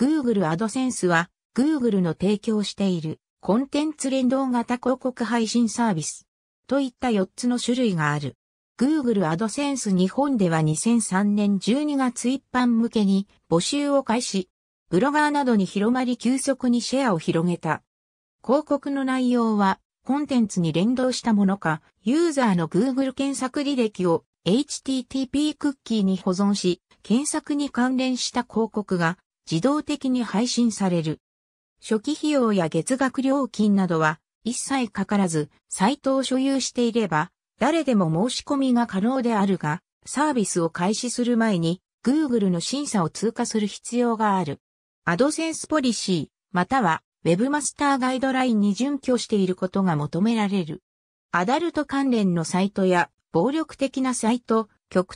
Google AdSense は Google の提供しているコンテンツ連動型広告配信サービスといった4つの種類がある。Google AdSense 日本では2003年12月一般向けに募集を開始、ブロガーなどに広まり急速にシェアを広げた。広告の内容はコンテンツに連動したものか、ユーザーの Google 検索履歴を HTTP クッキーに保存し、検索に関連した広告が自動的に配信される。初期費用や月額料金などは一切かからず、サイトを所有していれば、誰でも申し込みが可能であるが、サービスを開始する前に Google の審査を通過する必要がある。AdSense ポリシー、または Webmaster ガイドラインに準拠していることが求められる。アダルト関連のサイトや暴力的なサイト、極